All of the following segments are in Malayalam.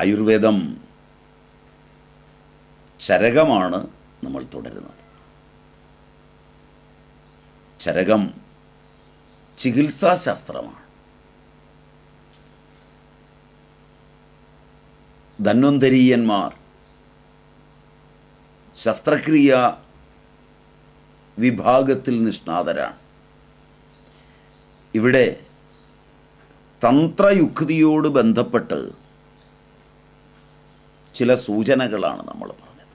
ആയുർവേദം ചരകമാണ് നമ്മൾ തുടരുന്നത് ചരകം ചികിത്സാശാസ്ത്രമാണ് ധന്വന്തരീയന്മാർ ശസ്ത്രക്രിയ വിഭാഗത്തിൽ നിഷ്ണാതരാണ് ഇവിടെ തന്ത്രയുക്തിയോട് ബന്ധപ്പെട്ട് ചില സൂചനകളാണ് നമ്മൾ പറഞ്ഞത്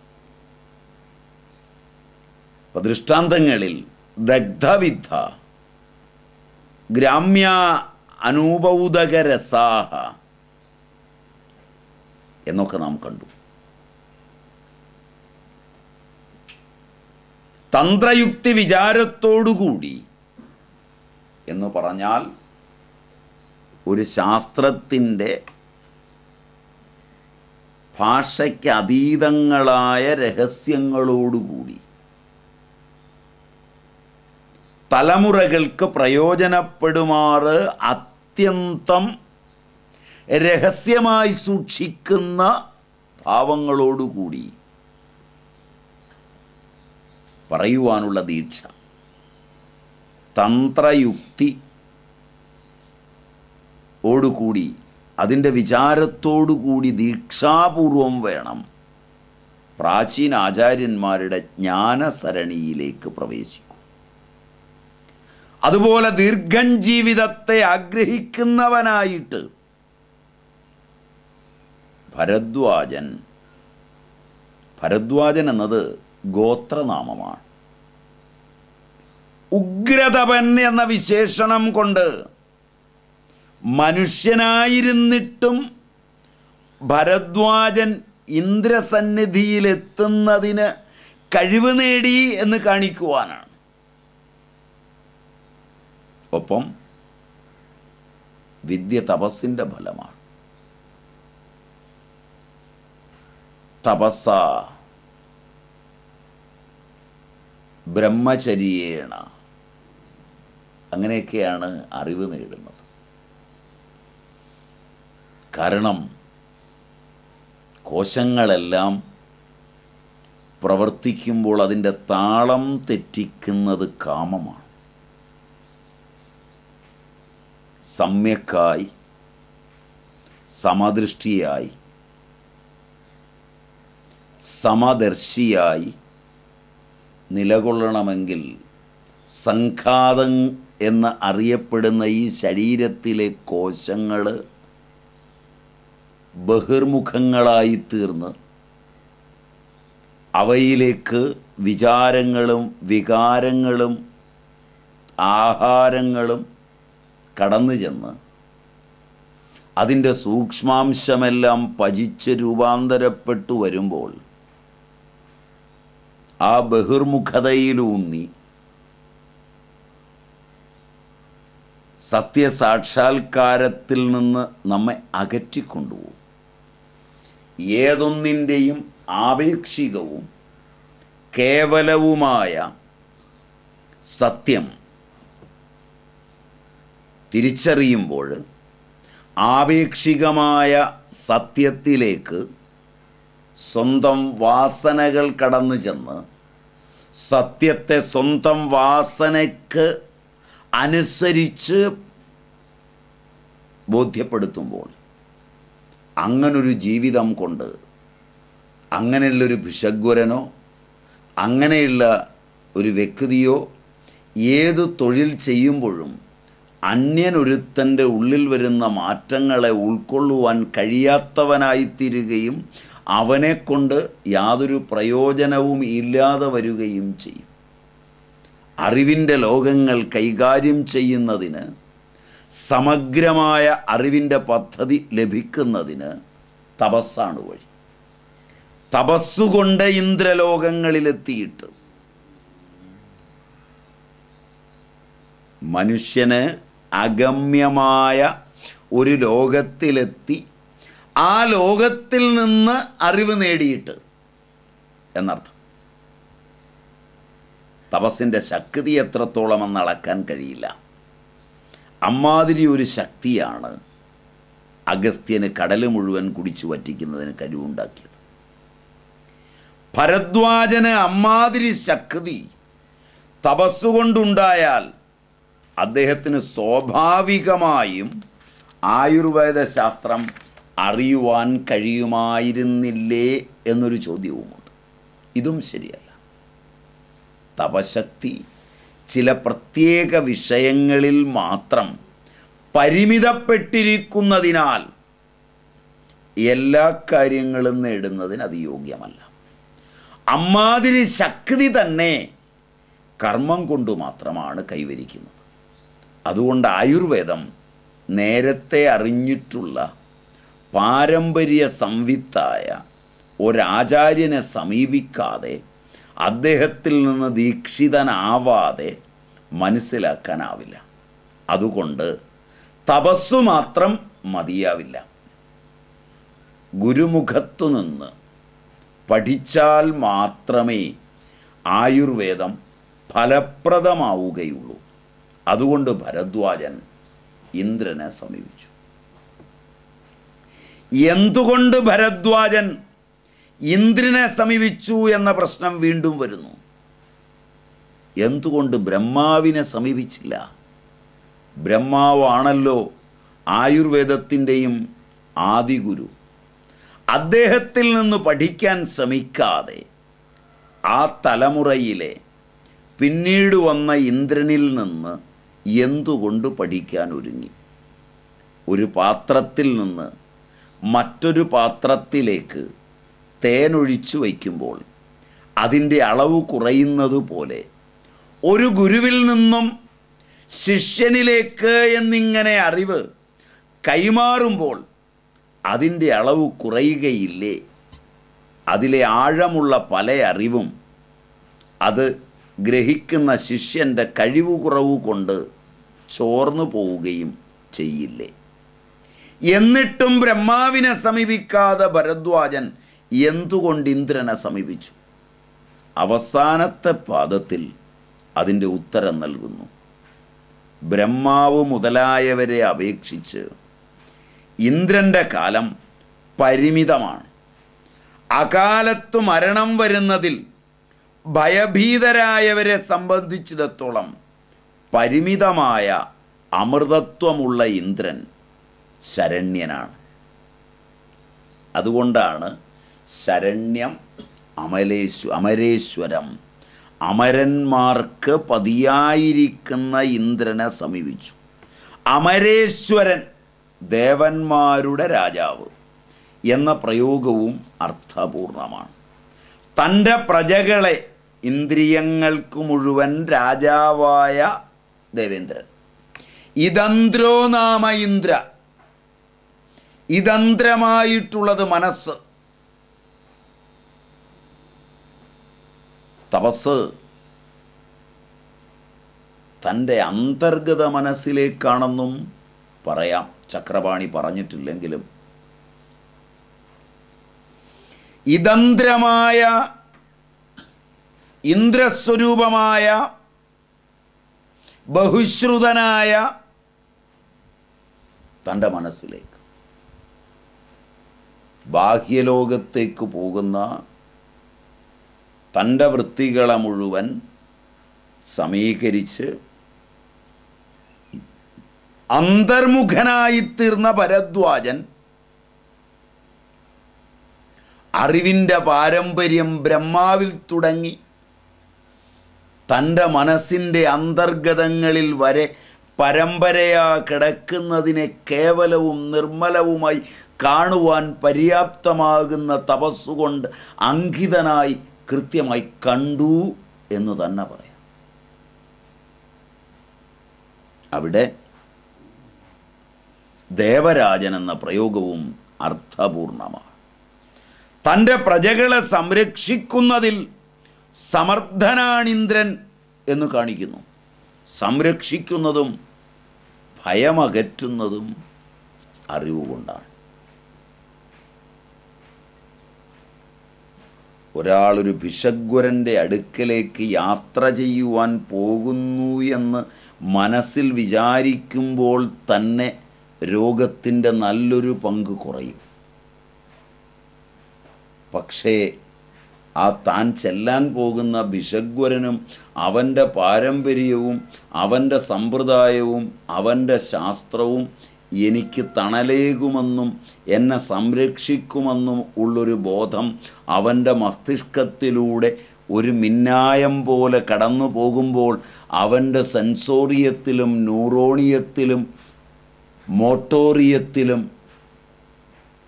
അപ്പം ദൃഷ്ടാന്തങ്ങളിൽ ദഗ്ധവിദ്ധ ഗ്രാമ്യ അനൂപൗദകരസാഹ എന്നൊക്കെ നാം കണ്ടു തന്ത്രയുക്തി വിചാരത്തോടുകൂടി എന്ന് പറഞ്ഞാൽ ഒരു ശാസ്ത്രത്തിൻ്റെ ഭാഷയ്ക്ക് അതീതങ്ങളായ രഹസ്യങ്ങളോടുകൂടി തലമുറകൾക്ക് പ്രയോജനപ്പെടുമാറ് അത്യന്തം രഹസ്യമായി സൂക്ഷിക്കുന്ന ഭാവങ്ങളോടുകൂടി പറയുവാനുള്ള ദീക്ഷ തന്ത്രയുക്തി ഓടുകൂടി അതിൻ്റെ വിചാരത്തോടുകൂടി ദീക്ഷാപൂർവം വേണം പ്രാചീന ആചാര്യന്മാരുടെ ജ്ഞാനസരണിയിലേക്ക് പ്രവേശിക്കും അതുപോലെ ദീർഘം ജീവിതത്തെ ആഗ്രഹിക്കുന്നവനായിട്ട് ഭരദ്വാജൻ ഭരദ്വാജൻ എന്നത് ഗോത്രനാമമാണ് ഉഗ്രതപൻ എന്ന വിശേഷണം കൊണ്ട് മനുഷ്യനായിരുന്നിട്ടും ഭരദ്വാജൻ ഇന്ദ്രസന്നിധിയിലെത്തുന്നതിന് കഴിവ് നേടി എന്ന് കാണിക്കുവാനാണ് ഒപ്പം വിദ്യ തപസ്സിൻ്റെ ഫലമാണ് തപസ്സ ബ്രഹ്മചര്യേണ അങ്ങനെയൊക്കെയാണ് അറിവ് നേടുന്നത് കാരണം കോശങ്ങളെല്ലാം പ്രവർത്തിക്കുമ്പോൾ അതിൻ്റെ താളം തെറ്റിക്കുന്നത് കാമമാണ് സമ്യക്കായി സമദൃഷ്ടിയായി സമദർശിയായി നിലകൊള്ളണമെങ്കിൽ സംഘാതം എന്ന് അറിയപ്പെടുന്ന ഈ ശരീരത്തിലെ കോശങ്ങൾ ബഹിർമുഖങ്ങളായി തീർന്ന് അവയിലേക്ക് വിചാരങ്ങളും വികാരങ്ങളും ആഹാരങ്ങളും കടന്നു ചെന്ന് അതിൻ്റെ സൂക്ഷ്മാംശമെല്ലാം പചിച്ച് രൂപാന്തരപ്പെട്ടു വരുമ്പോൾ ആ ബഹിർമുഖതയിലൂന്നി സത്യസാക്ഷാത്കാരത്തിൽ നിന്ന് നമ്മെ അകറ്റിക്കൊണ്ടുപോകും ഏതൊന്നിൻ്റെയും ആപേക്ഷികവും കേവലവുമായ സത്യം തിരിച്ചറിയുമ്പോൾ ആപേക്ഷികമായ സത്യത്തിലേക്ക് സ്വന്തം വാസനകൾ കടന്നു ചെന്ന് സത്യത്തെ സ്വന്തം വാസനയ്ക്ക് അനുസരിച്ച് ബോധ്യപ്പെടുത്തുമ്പോൾ അങ്ങനൊരു ജീവിതം കൊണ്ട് അങ്ങനെയുള്ളൊരു ഭിഷഗ്വരനോ അങ്ങനെയുള്ള ഒരു വ്യക്തിയോ ഏത് തൊഴിൽ ചെയ്യുമ്പോഴും അന്യനൊരുത്തൻ്റെ ഉള്ളിൽ വരുന്ന മാറ്റങ്ങളെ ഉൾക്കൊള്ളുവാൻ കഴിയാത്തവനായിത്തീരുകയും അവനെക്കൊണ്ട് യാതൊരു പ്രയോജനവും ഇല്ലാതെ വരികയും ചെയ്യും അറിവിൻ്റെ ലോകങ്ങൾ കൈകാര്യം ചെയ്യുന്നതിന് സമഗ്രമായ അറിവിൻ്റെ പദ്ധതി ലഭിക്കുന്നതിന് തപസ്സാണ് വഴി തപസ്സുകൊണ്ട് ഇന്ദ്രലോകങ്ങളിലെത്തിയിട്ട് മനുഷ്യന് അഗമ്യമായ ഒരു ലോകത്തിലെത്തി ആ ലോകത്തിൽ നിന്ന് അറിവ് നേടിയിട്ട് എന്നർത്ഥം തപസ്സിൻ്റെ ശക്തി എത്രത്തോളമെന്ന് അളക്കാൻ കഴിയില്ല അമ്മാതിരി ഒരു ശക്തിയാണ് അഗസ്ത്യന് കടൽ മുഴുവൻ കുടിച്ചു വറ്റിക്കുന്നതിന് കഴിവുണ്ടാക്കിയത് ഭരദ്വാജന് അമ്മാതിരി ശക്തി തപസ്സുകൊണ്ടുണ്ടായാൽ അദ്ദേഹത്തിന് സ്വാഭാവികമായും ആയുർവേദ ശാസ്ത്രം അറിയുവാൻ കഴിയുമായിരുന്നില്ലേ എന്നൊരു ചോദ്യവുമുണ്ട് ഇതും ശരിയല്ല തപശക്തി ചില പ്രത്യേക വിഷയങ്ങളിൽ മാത്രം പരിമിതപ്പെട്ടിരിക്കുന്നതിനാൽ എല്ലാ കാര്യങ്ങളും നേടുന്നതിന് അത് യോഗ്യമല്ല അമ്മാതിരി ശക്തി തന്നെ കർമ്മം കൊണ്ട് മാത്രമാണ് കൈവരിക്കുന്നത് അതുകൊണ്ട് ആയുർവേദം നേരത്തെ അറിഞ്ഞിട്ടുള്ള പാരമ്പര്യ സംവിത്തായ ഒരാചാര്യനെ സമീപിക്കാതെ അദ്ദേഹത്തിൽ നിന്ന് ദീക്ഷിതനാവാതെ മനസ്സിലാക്കാനാവില്ല അതുകൊണ്ട് തപസ്സു മാത്രം മതിയാവില്ല ഗുരുമുഖത്തു നിന്ന് പഠിച്ചാൽ മാത്രമേ ആയുർവേദം ഫലപ്രദമാവുകയുള്ളൂ അതുകൊണ്ട് ഭരദ്വാജൻ ഇന്ദ്രനെ സമീപിച്ചു എന്തുകൊണ്ട് ഭരദ്വാജൻ ഇന്ദ്രനെ സമീപിച്ചു എന്ന പ്രശ്നം വീണ്ടും വരുന്നു എന്തുകൊണ്ട് ബ്രഹ്മാവിനെ സമീപിച്ചില്ല ബ്രഹ്മാവാണല്ലോ ആയുർവേദത്തിൻ്റെയും ആദിഗുരു അദ്ദേഹത്തിൽ നിന്ന് പഠിക്കാൻ ശ്രമിക്കാതെ ആ തലമുറയിലെ പിന്നീട് വന്ന ഇന്ദ്രനിൽ നിന്ന് എന്തുകൊണ്ട് പഠിക്കാൻ ഒരുങ്ങി ഒരു പാത്രത്തിൽ നിന്ന് മറ്റൊരു പാത്രത്തിലേക്ക് തേനൊഴിച്ചു വയ്ക്കുമ്പോൾ അതിൻ്റെ അളവ് കുറയുന്നതുപോലെ ഒരു ഗുരുവിൽ നിന്നും ശിഷ്യനിലേക്ക് എന്നിങ്ങനെ അറിവ് കൈമാറുമ്പോൾ അതിൻ്റെ അളവ് കുറയുകയില്ലേ അതിലെ ആഴമുള്ള പല അറിവും അത് ഗ്രഹിക്കുന്ന ശിഷ്യൻ്റെ കഴിവ് കുറവ് കൊണ്ട് ചോർന്നു പോവുകയും ചെയ്യില്ലേ എന്നിട്ടും ബ്രഹ്മാവിനെ സമീപിക്കാതെ ഭരദ്വാജൻ എന്തുകൊണ്ട് ഇന്ദ്രനെ സമീപിച്ചു അവസാനത്തെ പാദത്തിൽ അതിൻ്റെ ഉത്തരം നൽകുന്നു ബ്രഹ്മാവ് മുതലായവരെ അപേക്ഷിച്ച് ഇന്ദ്രൻ്റെ കാലം പരിമിതമാണ് അകാലത്ത് മരണം വരുന്നതിൽ ഭയഭീതരായവരെ സംബന്ധിച്ചിടത്തോളം പരിമിതമായ അമൃതത്വമുള്ള ഇന്ദ്രൻ ശരണ്യനാണ് അതുകൊണ്ടാണ് ശരണ്യം അമലേശ്വ അമരേശ്വരം അമരന്മാർക്ക് പതിയായിരിക്കുന്ന ഇന്ദ്രനെ സമീപിച്ചു അമരേശ്വരൻ ദേവന്മാരുടെ രാജാവ് എന്ന പ്രയോഗവും അർത്ഥപൂർണമാണ് തൻ്റെ പ്രജകളെ ഇന്ദ്രിയങ്ങൾക്ക് മുഴുവൻ രാജാവായ ദേവേന്ദ്രൻ ഇതന്ത്രോ നാമ ഇന്ദ്ര ഇതന്ത്രമായിട്ടുള്ളത് മനസ്സ് തപസ് തൻ്റെ അന്തർഗത മനസ്സിലേക്കാണെന്നും പറയാം ചക്രപാണി പറഞ്ഞിട്ടില്ലെങ്കിലും ഇതന്ത്രമായ ഇന്ദ്രസ്വരൂപമായ ബഹുശ്രുതനായ തൻ്റെ മനസ്സിലേക്ക് ബാഹ്യലോകത്തേക്ക് പോകുന്ന തൻ്റെ വൃത്തികളെ മുഴുവൻ സമീകരിച്ച് അന്തർമുഖനായിത്തീർന്ന ഭരദ്വാജൻ അറിവിൻ്റെ പാരമ്പര്യം ബ്രഹ്മാവിൽ തുടങ്ങി തൻ്റെ മനസ്സിൻ്റെ അന്തർഗതങ്ങളിൽ വരെ പരമ്പരയാ കിടക്കുന്നതിനെ കേവലവും നിർമ്മലവുമായി കാണുവാൻ പര്യാപ്തമാകുന്ന തപസ്സുകൊണ്ട് അങ്കിതനായി കൃത്യമായി കണ്ടു എന്ന് തന്നെ പറയാം അവിടെ ദേവരാജൻ എന്ന പ്രയോഗവും അർത്ഥപൂർണമാണ് തൻ്റെ പ്രജകളെ സംരക്ഷിക്കുന്നതിൽ സമർത്ഥനാണിന്ദ്രൻ എന്ന് കാണിക്കുന്നു സംരക്ഷിക്കുന്നതും ഭയമകറ്റുന്നതും അറിവുകൊണ്ടാണ് ഒരാളൊരു ഭിഷഗ്വരൻ്റെ അടുക്കലേക്ക് യാത്ര ചെയ്യുവാൻ പോകുന്നു എന്ന് മനസ്സിൽ വിചാരിക്കുമ്പോൾ തന്നെ രോഗത്തിൻ്റെ നല്ലൊരു പങ്ക് കുറയും പക്ഷേ ആ താൻ ചെല്ലാൻ പോകുന്ന ഭിഷഗ്വരനും അവൻ്റെ പാരമ്പര്യവും അവൻ്റെ സമ്പ്രദായവും അവൻ്റെ ശാസ്ത്രവും എനിക്ക് തണലേകുമെന്നും എന്നെ സംരക്ഷിക്കുമെന്നും ഉള്ളൊരു ബോധം അവൻ്റെ മസ്തിഷ്കത്തിലൂടെ ഒരു മിന്നായം പോലെ കടന്നു പോകുമ്പോൾ അവൻ്റെ സെൻസോറിയത്തിലും ന്യൂറോണിയത്തിലും മോട്ടോറിയത്തിലും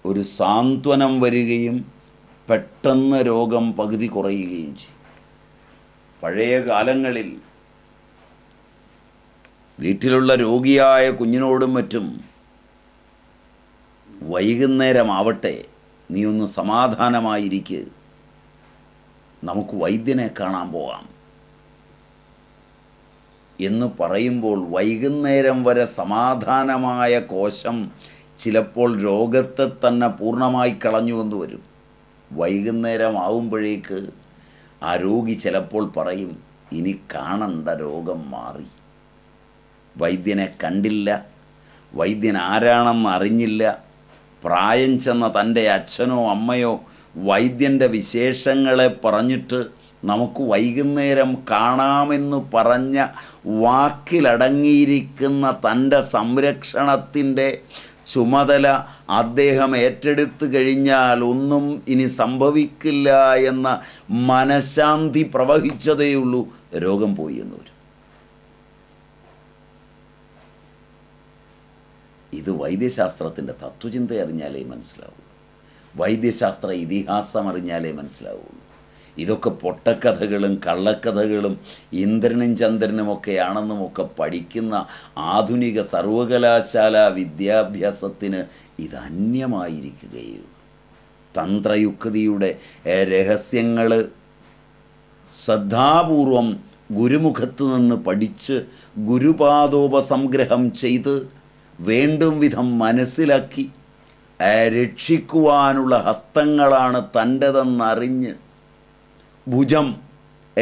ഒരു സാന്ത്വനം വരികയും പെട്ടെന്ന് രോഗം പകുതി കുറയുകയും ചെയ്യും പഴയ കാലങ്ങളിൽ വീട്ടിലുള്ള രോഗിയായ കുഞ്ഞിനോടും മറ്റും വൈകുന്നേരമാവട്ടെ നീ ഒന്ന് സമാധാനമായിരിക്കുക നമുക്ക് വൈദ്യനെ കാണാൻ പോകാം എന്ന് പറയുമ്പോൾ വൈകുന്നേരം വരെ സമാധാനമായ കോശം ചിലപ്പോൾ രോഗത്തെ തന്നെ പൂർണ്ണമായി കളഞ്ഞു കളഞ്ഞുവെന്ന് വരും വൈകുന്നേരം ആവുമ്പോഴേക്ക് ആ രോഗി ചിലപ്പോൾ പറയും ഇനി കാണണ്ട രോഗം മാറി വൈദ്യനെ കണ്ടില്ല വൈദ്യൻ ആരാണെന്ന് അറിഞ്ഞില്ല പ്രായം ചെന്ന തൻ്റെ അച്ഛനോ അമ്മയോ വൈദ്യൻ്റെ വിശേഷങ്ങളെ പറഞ്ഞിട്ട് നമുക്ക് വൈകുന്നേരം കാണാമെന്ന് പറഞ്ഞ വാക്കിലടങ്ങിയിരിക്കുന്ന തൻ്റെ സംരക്ഷണത്തിൻ്റെ ചുമതല അദ്ദേഹം ഏറ്റെടുത്തു കഴിഞ്ഞാൽ ഒന്നും ഇനി സംഭവിക്കില്ല എന്ന മനഃശാന്തി പ്രവഹിച്ചതേയുള്ളൂ രോഗം പോയി എന്നൊരു ഇത് വൈദ്യശാസ്ത്രത്തിൻ്റെ തത്വചിന്ത അറിഞ്ഞാലേ മനസ്സിലാവൂ വൈദ്യശാസ്ത്ര ഇതിഹാസം അറിഞ്ഞാലേ മനസ്സിലാവുള്ളൂ ഇതൊക്കെ പൊട്ടക്കഥകളും കള്ളക്കഥകളും ഇന്ദ്രനും ചന്ദ്രനും ഒക്കെയാണെന്നും ഒക്കെ പഠിക്കുന്ന ആധുനിക സർവകലാശാല വിദ്യാഭ്യാസത്തിന് ഇത് അന്യമായിരിക്കുകയുള്ളൂ തന്ത്രയുക്തിയുടെ രഹസ്യങ്ങൾ ശ്രദ്ധാപൂർവം ഗുരുമുഖത്ത് നിന്ന് പഠിച്ച് ഗുരുപാദോപസംഗ്രഹം ചെയ്ത് വേണ്ടും വിധം മനസ്സിലാക്കി രക്ഷിക്കുവാനുള്ള ഹസ്തങ്ങളാണ് തൻ്റെതെന്നറിഞ്ഞ് ഭുജം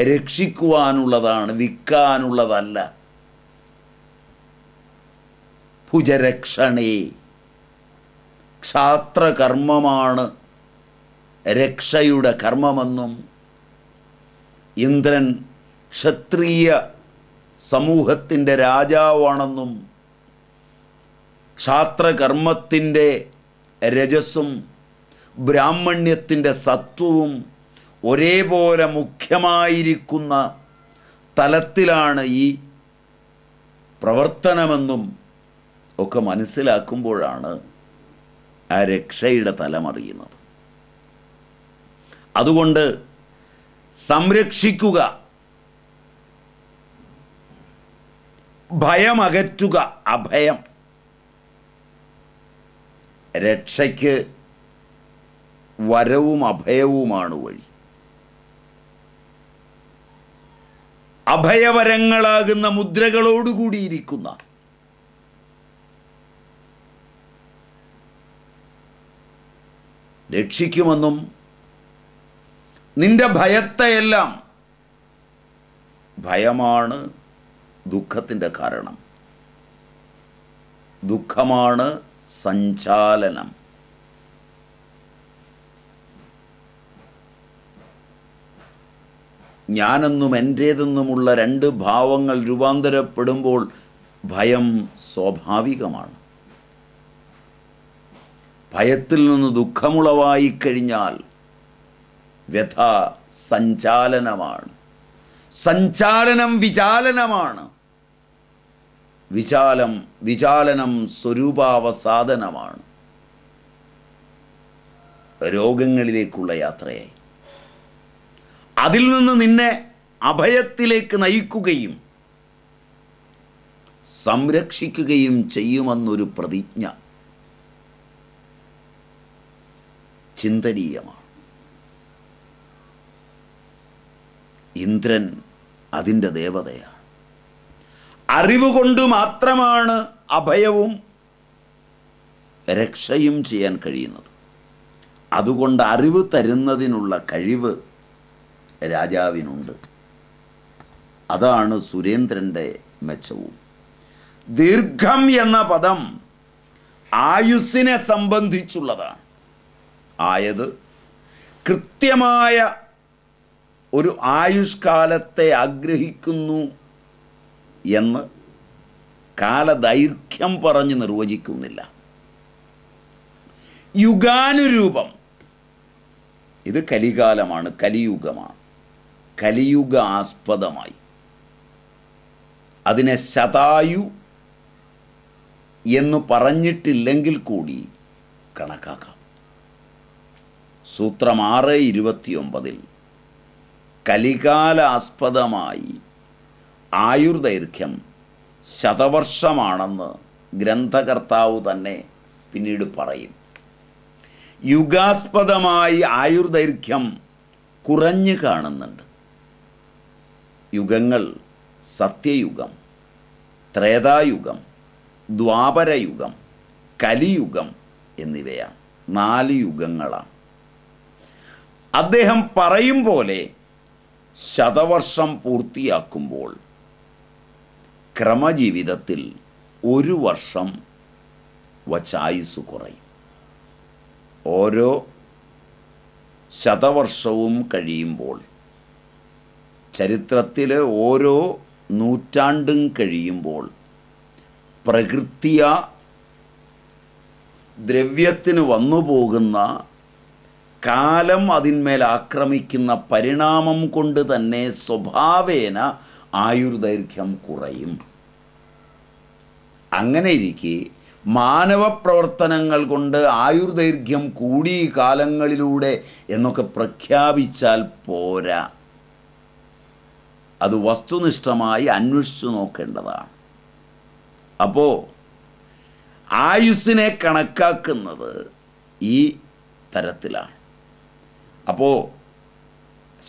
രക്ഷിക്കുവാനുള്ളതാണ് വിൽക്കാനുള്ളതല്ല ഭുജരക്ഷണേ ക്ഷാത്രകർമ്മമാണ് രക്ഷയുടെ കർമ്മമെന്നും ഇന്ദ്രൻ ക്ഷത്രിയ സമൂഹത്തിൻ്റെ രാജാവാണെന്നും ശാസ്ത്രകർമ്മത്തിൻ്റെ രജസ്സും ബ്രാഹ്മണ്യത്തിൻ്റെ സത്വവും ഒരേപോലെ മുഖ്യമായിരിക്കുന്ന തലത്തിലാണ് ഈ പ്രവർത്തനമെന്നും ഒക്കെ മനസ്സിലാക്കുമ്പോഴാണ് ആ രക്ഷയുടെ തലമറിയുന്നത് അതുകൊണ്ട് സംരക്ഷിക്കുക ഭയമകറ്റുക അഭയം രക്ഷയ്ക്ക് വരവും അഭയവുമാണ് വഴി അഭയവരങ്ങളാകുന്ന മുദ്രകളോടുകൂടിയിരിക്കുന്ന രക്ഷിക്കുമെന്നും നിന്റെ ഭയത്തെയെല്ലാം ഭയമാണ് ദുഃഖത്തിൻ്റെ കാരണം ദുഃഖമാണ് സഞ്ചാലനം ഞാനെന്നും എൻ്റേതെന്നുമുള്ള രണ്ട് ഭാവങ്ങൾ രൂപാന്തരപ്പെടുമ്പോൾ ഭയം സ്വാഭാവികമാണ് ഭയത്തിൽ നിന്ന് ദുഃഖമുളവായി കഴിഞ്ഞാൽ വ്യഥ സഞ്ചാലനമാണ് സഞ്ചാലനം വിചാലനമാണ് വിചാലം വിചാലനം സ്വരൂപാവസാധനമാണ് രോഗങ്ങളിലേക്കുള്ള യാത്രയായി അതിൽ നിന്ന് നിന്നെ അഭയത്തിലേക്ക് നയിക്കുകയും സംരക്ഷിക്കുകയും ചെയ്യുമെന്നൊരു പ്രതിജ്ഞ ചിന്തനീയമാണ് ഇന്ദ്രൻ അതിൻ്റെ ദേവതയാണ് അറിവ് കൊണ്ട് മാത്രമാണ് അഭയവും രക്ഷയും ചെയ്യാൻ കഴിയുന്നത് അതുകൊണ്ട് അറിവ് തരുന്നതിനുള്ള കഴിവ് രാജാവിനുണ്ട് അതാണ് സുരേന്ദ്രൻ്റെ മെച്ചവും ദീർഘം എന്ന പദം ആയുസ്സിനെ സംബന്ധിച്ചുള്ളതാണ് ആയത് കൃത്യമായ ഒരു ആയുഷ്കാലത്തെ ആഗ്രഹിക്കുന്നു എന്ന് കാലദൈർഘ്യം പറഞ്ഞ് നിർവചിക്കുന്നില്ല യുഗാനുരൂപം ഇത് കലികാലമാണ് കലിയുഗമാണ് കലിയുഗ ആസ്പദമായി അതിനെ ശതായു എന്ന് പറഞ്ഞിട്ടില്ലെങ്കിൽ കൂടി കണക്കാക്കാം സൂത്രം ആറ് ഇരുപത്തിയൊമ്പതിൽ കലികാലാസ്പദമായി ആയുർദൈർഘ്യം ശതവർഷമാണെന്ന് ഗ്രന്ഥകർത്താവ് തന്നെ പിന്നീട് പറയും യുഗാസ്പദമായി ആയുർദൈർഘ്യം കുറഞ്ഞു കാണുന്നുണ്ട് യുഗങ്ങൾ സത്യയുഗം ത്രേതായുഗം ദ്വാപരയുഗം കലിയുഗം എന്നിവയാണ് നാല് യുഗങ്ങളാണ് അദ്ദേഹം പറയും പോലെ ശതവർഷം പൂർത്തിയാക്കുമ്പോൾ ക്രമജീവിതത്തിൽ ഒരു വർഷം വച്ചായുസ് കുറയും ഓരോ ശതവർഷവും കഴിയുമ്പോൾ ചരിത്രത്തിലെ ഓരോ നൂറ്റാണ്ടും കഴിയുമ്പോൾ പ്രകൃതിയ ദ്രവ്യത്തിന് വന്നു പോകുന്ന കാലം അതിന്മേൽ ആക്രമിക്കുന്ന പരിണാമം കൊണ്ട് തന്നെ സ്വഭാവേന ആയുർദൈർഘ്യം കുറയും അങ്ങനെ ഇരിക്കെ മാനവ പ്രവർത്തനങ്ങൾ കൊണ്ട് ആയുർദൈർഘ്യം കൂടി കാലങ്ങളിലൂടെ എന്നൊക്കെ പ്രഖ്യാപിച്ചാൽ പോരാ അത് വസ്തുനിഷ്ഠമായി അന്വേഷിച്ചു നോക്കേണ്ടതാണ് അപ്പോൾ ആയുസ്സിനെ കണക്കാക്കുന്നത് ഈ തരത്തിലാണ് അപ്പോൾ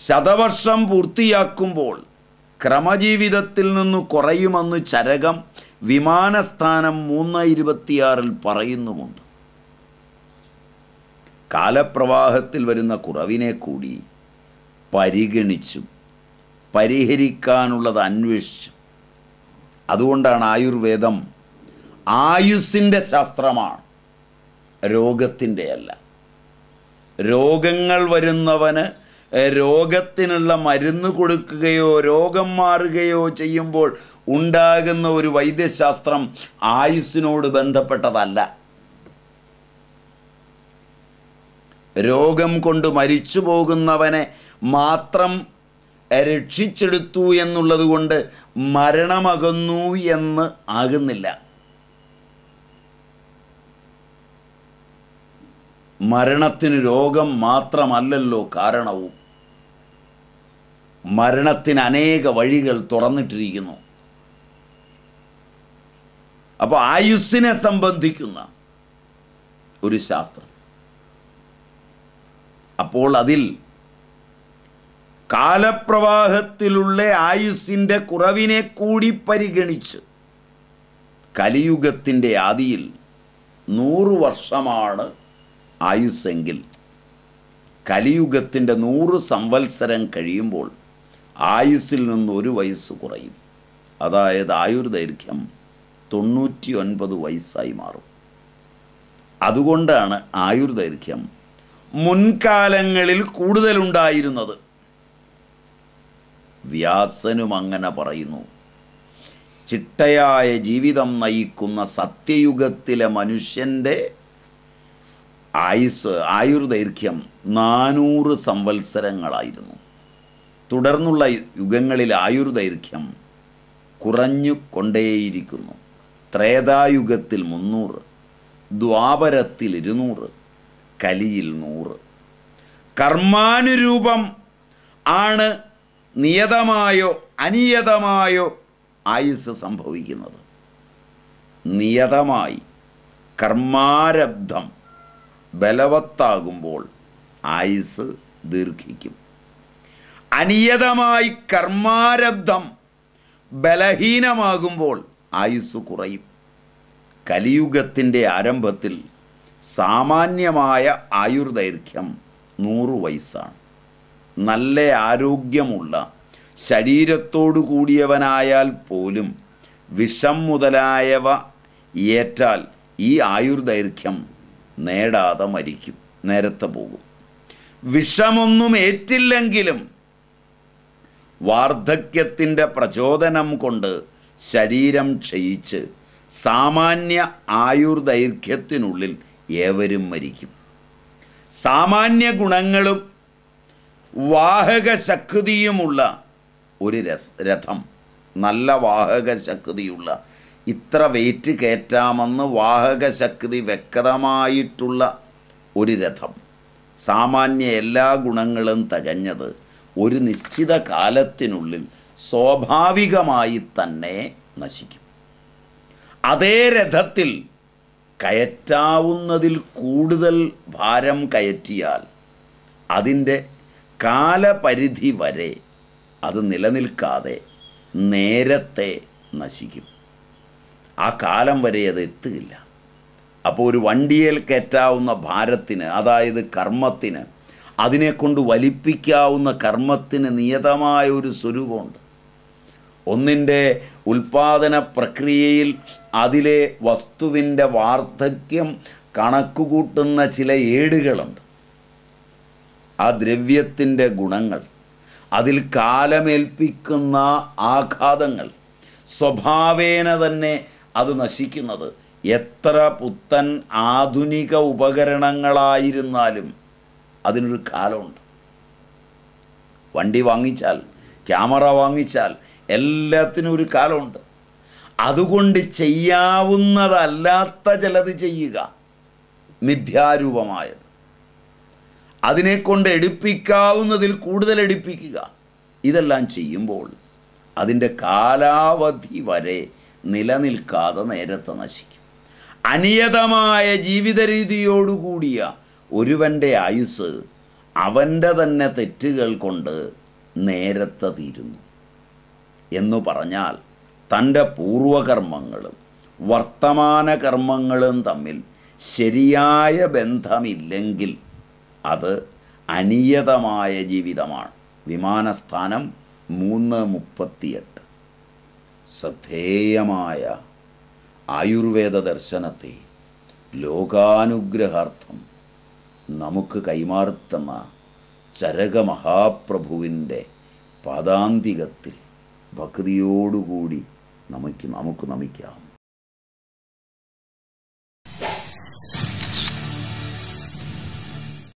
ശതവർഷം പൂർത്തിയാക്കുമ്പോൾ ക്രമജീവിതത്തിൽ നിന്ന് കുറയുമെന്ന് ചരകം വിമാനസ്ഥാനം മൂന്ന് ഇരുപത്തിയാറിൽ പറയുന്നുമുണ്ട് കാലപ്രവാഹത്തിൽ വരുന്ന കുറവിനെ കൂടി പരിഗണിച്ചും പരിഹരിക്കാനുള്ളത് അന്വേഷിച്ചും അതുകൊണ്ടാണ് ആയുർവേദം ആയുസിൻ്റെ ശാസ്ത്രമാണ് രോഗത്തിൻ്റെ അല്ല രോഗങ്ങൾ വരുന്നവന് രോഗത്തിനുള്ള മരുന്ന് കൊടുക്കുകയോ രോഗം മാറുകയോ ചെയ്യുമ്പോൾ ഉണ്ടാകുന്ന ഒരു വൈദ്യശാസ്ത്രം ആയുസിനോട് ബന്ധപ്പെട്ടതല്ല രോഗം കൊണ്ട് മരിച്ചു പോകുന്നവനെ മാത്രം രക്ഷിച്ചെടുത്തു എന്നുള്ളത് കൊണ്ട് മരണമകന്നു എന്ന് ആകുന്നില്ല മരണത്തിന് രോഗം മാത്രമല്ലല്ലോ കാരണവും മരണത്തിന് അനേക വഴികൾ തുറന്നിട്ടിരിക്കുന്നു അപ്പോൾ ആയുസ്സിനെ സംബന്ധിക്കുന്ന ഒരു ശാസ്ത്രം അപ്പോൾ അതിൽ കാലപ്രവാഹത്തിലുള്ള ആയുസ്സിൻ്റെ കുറവിനെ കൂടി പരിഗണിച്ച് കലിയുഗത്തിൻ്റെ ആദിയിൽ നൂറ് വർഷമാണ് ആയുസ്സെങ്കിൽ കലിയുഗത്തിൻ്റെ നൂറ് സംവത്സരം കഴിയുമ്പോൾ ആയുസ്സിൽ നിന്ന് ഒരു വയസ്സ് കുറയും അതായത് ആയുർദൈർഘ്യം തൊണ്ണൂറ്റി ഒൻപത് വയസ്സായി മാറും അതുകൊണ്ടാണ് ആയുർദൈർഘ്യം മുൻകാലങ്ങളിൽ കൂടുതലുണ്ടായിരുന്നത് വ്യാസനും അങ്ങനെ പറയുന്നു ചിട്ടയായ ജീവിതം നയിക്കുന്ന സത്യയുഗത്തിലെ മനുഷ്യൻ്റെ ആയുസ് ആയുർദൈർഘ്യം നാനൂറ് സംവത്സരങ്ങളായിരുന്നു തുടർന്നുള്ള യുഗങ്ങളിൽ ആയുർദൈർഘ്യം കുറഞ്ഞു കൊണ്ടേയിരിക്കുന്നു ത്രേതായുഗത്തിൽ മുന്നൂറ് ദ്വാപരത്തിൽ ഇരുന്നൂറ് കലിയിൽ നൂറ് കർമാനുരൂപം ആണ് നിയതമായോ അനിയതമായോ ആയുസ് സംഭവിക്കുന്നത് നിയതമായി കർമാരബ്ധം ബലവത്താകുമ്പോൾ ആയുസ് ദീർഘിക്കും അനിയതമായി കർമാരബ്ധം ബലഹീനമാകുമ്പോൾ ആയുസ് കുറയും കലിയുഗത്തിൻ്റെ ആരംഭത്തിൽ സാമാന്യമായ ആയുർദൈർഘ്യം നൂറു വയസ്സാണ് നല്ല ആരോഗ്യമുള്ള ശരീരത്തോടു കൂടിയവനായാൽ പോലും വിഷം മുതലായവ ഏറ്റാൽ ഈ ആയുർദൈർഘ്യം നേടാതെ മരിക്കും നേരത്തെ പോകും വിഷമൊന്നും ഏറ്റില്ലെങ്കിലും വാർദ്ധക്യത്തിൻ്റെ പ്രചോദനം കൊണ്ട് ശരീരം ക്ഷയിച്ച് സാമാന്യ ആയുർദൈർഘ്യത്തിനുള്ളിൽ ഏവരും മരിക്കും സാമാന്യ ഗുണങ്ങളും വാഹക ശക്തിയുമുള്ള ഒരു രസ രഥം നല്ല വാഹക ശക്തിയുള്ള ഇത്ര വെയിറ്റ് കയറ്റാമെന്ന് വാഹക ശക്തി വ്യക്തമായിട്ടുള്ള ഒരു രഥം സാമാന്യ എല്ലാ ഗുണങ്ങളും തികഞ്ഞത് ഒരു നിശ്ചിത കാലത്തിനുള്ളിൽ സ്വാഭാവികമായി തന്നെ നശിക്കും അതേ രഥത്തിൽ കയറ്റാവുന്നതിൽ കൂടുതൽ ഭാരം കയറ്റിയാൽ അതിൻ്റെ കാലപരിധി വരെ അത് നിലനിൽക്കാതെ നേരത്തെ നശിക്കും ആ കാലം വരെ അത് എത്തുകയില്ല അപ്പോൾ ഒരു വണ്ടിയിൽ കയറ്റാവുന്ന ഭാരത്തിന് അതായത് കർമ്മത്തിന് അതിനെക്കൊണ്ട് വലിപ്പിക്കാവുന്ന കർമ്മത്തിന് നിയതമായ ഒരു സ്വരൂപമുണ്ട് ഒന്നിൻ്റെ ഉൽപാദന പ്രക്രിയയിൽ അതിലെ വസ്തുവിൻ്റെ വാർദ്ധക്യം കണക്കുകൂട്ടുന്ന ചില ഏടുകളുണ്ട് ആ ദ്രവ്യത്തിൻ്റെ ഗുണങ്ങൾ അതിൽ കാലമേൽപ്പിക്കുന്ന ആഘാതങ്ങൾ സ്വഭാവേന തന്നെ അത് നശിക്കുന്നത് എത്ര പുത്തൻ ആധുനിക ഉപകരണങ്ങളായിരുന്നാലും അതിനൊരു കാലമുണ്ട് വണ്ടി വാങ്ങിച്ചാൽ ക്യാമറ വാങ്ങിച്ചാൽ എല്ലാത്തിനും ഒരു കാലമുണ്ട് അതുകൊണ്ട് ചെയ്യാവുന്നതല്ലാത്ത ചിലത് ചെയ്യുക മിഥ്യാരൂപമായത് അതിനെക്കൊണ്ട് എടുപ്പിക്കാവുന്നതിൽ കൂടുതൽ എടുപ്പിക്കുക ഇതെല്ലാം ചെയ്യുമ്പോൾ അതിൻ്റെ കാലാവധി വരെ നിലനിൽക്കാതെ നേരത്തെ നശിക്കും അനിയതമായ ജീവിത രീതിയോടുകൂടിയ ഒരുവൻ്റെ ആയുസ് അവൻ്റെ തന്നെ തെറ്റുകൾ കൊണ്ട് നേരത്തെ തീരുന്നു എന്നു പറഞ്ഞാൽ തൻ്റെ പൂർവകർമ്മങ്ങളും വർത്തമാന കർമ്മങ്ങളും തമ്മിൽ ശരിയായ ബന്ധമില്ലെങ്കിൽ അത് അനിയതമായ ജീവിതമാണ് വിമാനസ്ഥാനം മൂന്ന് മുപ്പത്തിയെട്ട് ശ്രദ്ധേയമായ ആയുർവേദ ദർശനത്തെ ലോകാനുഗ്രഹാർത്ഥം നമുക്ക് കൈമാർത്തമ ചരകമഹാപ്രഭുവിൻ്റെ പാദാന്തികത്തിൽ ഭക്തിയോടുകൂടി നമുക്ക് നമുക്ക് നമിക്കാം